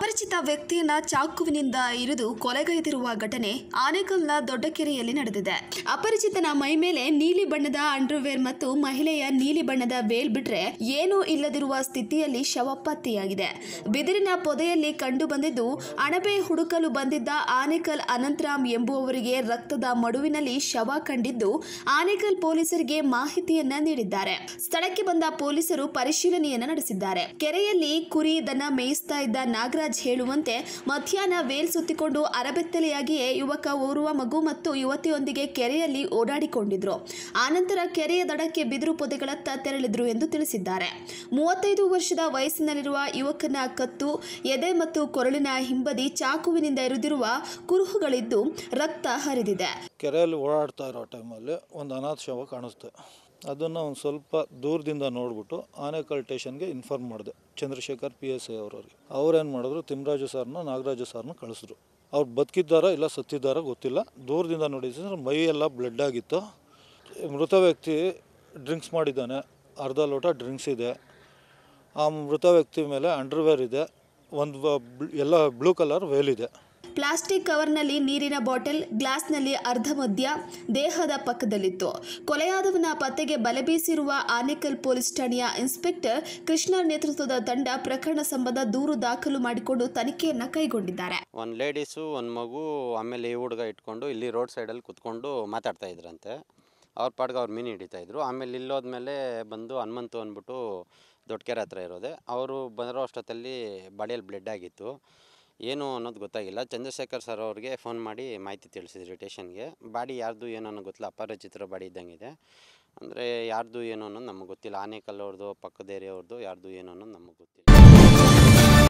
ಅಪರಿಚಿತ ವ್ಯಕ್ತಿಯನ್ನ ಚಾಕುವಿನಿಂದ ಇರಿದು ಕೊಲೆಗೈದಿರುವ ಘಟನೆ ಆನೇಕಲ್ನ ದೊಡ್ಡಕೆರೆಯಲ್ಲಿ ನಡೆದಿದೆ ಅಪರಿಚಿತನ ಮೈ ಮೇಲೆ ನೀಲಿ ಬಣ್ಣದ ಅಂಡರ್ವೇರ್ ಮತ್ತು ಮಹಿಳೆಯ ನೀಲಿ ಬಣ್ಣದ ವೇಲ್ ಬಿಟ್ರೆ ಏನೂ ಇಲ್ಲದಿರುವ ಸ್ಥಿತಿಯಲ್ಲಿ ಶವ ಪತ್ತೆಯಾಗಿದೆ ಬಿದಿರಿನ ಪೊದೆಯಲ್ಲಿ ಕಂಡು ಬಂದಿದ್ದು ಅಣಬೆ ಹುಡುಕಲು ಬಂದಿದ್ದ ಆನೇಕಲ್ ಅನಂತರಾಮ್ ಎಂಬುವವರಿಗೆ ರಕ್ತದ ಮಡುವಿನಲ್ಲಿ ಶವ ಕಂಡಿದ್ದು ಆನೇಕಲ್ ಪೊಲೀಸರಿಗೆ ಮಾಹಿತಿಯನ್ನ ನೀಡಿದ್ದಾರೆ ಸ್ಥಳಕ್ಕೆ ಬಂದ ಪೊಲೀಸರು ಪರಿಶೀಲನೆಯನ್ನ ನಡೆಸಿದ್ದಾರೆ ಕೆರೆಯಲ್ಲಿ ಕುರಿ ದನ ಮೇಯಿಸ್ತಾ ಇದ್ದ ನಾಗರಾಜ್ ಹೇಳುವಂತೆ ಮಧ್ಯಾಹ್ನ ವೇಲ್ ಸುತ್ತಿಕೊಂಡು ಅರಬೆತ್ತಲೆಯಾಗಿಯೇ ಯುವಕ ಓರುವ ಮಗು ಮತ್ತು ಯುವತಿಯೊಂದಿಗೆ ಕೆರೆಯಲ್ಲಿ ಓಡಾಡಿಕೊಂಡಿದ್ರು ಆನಂತರ ಕೆರೆಯ ದಡಕ್ಕೆ ಬಿದಿರು ಪೊದೆಗಳತ್ತ ತೆರಳಿದ್ರು ಎಂದು ತಿಳಿಸಿದ್ದಾರೆ ಮೂವತ್ತೈದು ವರ್ಷದ ವಯಸ್ಸಿನಲ್ಲಿರುವ ಯುವಕನ ಕತ್ತು ಎದೆ ಮತ್ತು ಕೊರಳಿನ ಹಿಂಬದಿ ಚಾಕುವಿನಿಂದ ಇರಿದಿರುವ ಕುರುಹುಗಳಿದ್ದು ರಕ್ತ ಹರಿದಿದೆ ಕೆರೆಯಲ್ಲಿ ಓಡಾಡ್ತಾ ಇರೋ ಟೈಮಲ್ಲಿ ಒಂದು ಅನಾಥ ಶವ ಕಾಣಿಸ್ತು ಅದನ್ನು ಒಂದು ಸ್ವಲ್ಪ ದೂರದಿಂದ ನೋಡಿಬಿಟ್ಟು ಆನೆಕಲ್ ಟೇಷನ್ಗೆ ಇನ್ಫಾರ್ಮ್ ಮಾಡಿದೆ ಚಂದ್ರಶೇಖರ್ ಪಿ ಎಸ್ ಐ ಅವರವ್ರಿಗೆ ಅವ್ರೇನು ಮಾಡಿದ್ರು ತಿಮ್ಮರಾಜು ಸಾರ್ನ ನಾಗರಾಜು ಸಾರ್ನ ಕಳಿಸಿದ್ರು ಅವ್ರು ಬದುಕಿದ್ದಾರ ಇಲ್ಲ ಸತ್ತಿದ್ದಾರ ಗೊತ್ತಿಲ್ಲ ದೂರದಿಂದ ನೋಡಿದ್ರೆ ಮೈ ಎಲ್ಲ ಬ್ಲಡ್ ಆಗಿತ್ತು ಮೃತ ವ್ಯಕ್ತಿ ಡ್ರಿಂಕ್ಸ್ ಮಾಡಿದ್ದಾನೆ ಅರ್ಧ ಲೋಟ ಡ್ರಿಂಕ್ಸ್ ಇದೆ ಆ ಮೃತ ವ್ಯಕ್ತಿ ಮೇಲೆ ಅಂಡರ್ವೇರ್ ಇದೆ ಒಂದು ಎಲ್ಲ ಬ್ಲೂ ಕಲರ್ ವೇಲ್ ಇದೆ ಪ್ಲಾಸ್ಟಿಕ್ ಕವರ್ನಲ್ಲಿ ನೀರಿನ ಬಾಟಲ್ ಗ್ಲಾಸ್ನಲ್ಲಿ ಅರ್ಧ ಮದ್ಯ ದೇಹದ ಪಕ್ಕದಲ್ಲಿತ್ತು ಕೊಲೆಯಾದವನ ಪತ್ತೆಗೆ ಬಲೆ ಬೀಸಿರುವ ಆನೇಕಲ್ ಪೊಲೀಸ್ ಠಾಣೆಯ ಇನ್ಸ್ಪೆಕ್ಟರ್ ಕೃಷ್ಣ ನೇತೃತ್ವದ ತಂಡ ಪ್ರಕರಣ ಸಂಬಂಧ ದೂರು ದಾಖಲು ಮಾಡಿಕೊಂಡು ತನಿಖೆಯನ್ನು ಕೈಗೊಂಡಿದ್ದಾರೆ ಒಂದು ಲೇಡೀಸು ಒಂದು ಮಗು ಆಮೇಲೆ ಈ ಹುಡುಗ ಇಟ್ಕೊಂಡು ಇಲ್ಲಿ ರೋಡ್ ಸೈಡಲ್ಲಿ ಕುತ್ಕೊಂಡು ಮಾತಾಡ್ತಾ ಇದ್ರಂತೆ ಅವ್ರ ಪಾಡ್ಗೆ ಅವ್ರು ಮೀನು ಹಿಡಿತಾ ಇದ್ರು ಆಮೇಲೆ ಇಲ್ಲೋದ್ಮೇಲೆ ಬಂದು ಹನುಮಂತು ಅಂದ್ಬಿಟ್ಟು ದೊಡ್ಡ ಕೆರೆ ಹತ್ರ ಇರೋದೆ ಅವರು ಬಂದಿರೋ ಅಷ್ಟೊತ್ತಲ್ಲಿ ಬಾಡಿಯಲ್ಲಿ ಬ್ಲೆಡ್ ಆಗಿತ್ತು ಏನು ಅನ್ನೋದು ಗೊತ್ತಾಗಿಲ್ಲ ಚಂದ್ರಶೇಖರ್ ಸರ್ ಅವ್ರಿಗೆ ಫೋನ್ ಮಾಡಿ ಮಾಹಿತಿ ತಿಳಿಸಿದ್ರು ಟೇಷನ್ಗೆ ಬಾಡಿ ಯಾರ್ದು ಏನು ಅನ್ನೋ ಗೊತ್ತಿಲ್ಲ ಚಿತ್ರ ಬಾಡಿ ಇದ್ದಂಗಿದೆ ಅಂದರೆ ಯಾರ್ದು ಏನು ಅನ್ನೋದು ನಮಗೆ ಗೊತ್ತಿಲ್ಲ ಆನೇಕಲ್ ಅವ್ರದ್ದು ಪಕ್ಕದ ಯಾರ್ದು ಏನು ಅನ್ನೋದು ನಮಗೆ ಗೊತ್ತಿಲ್ಲ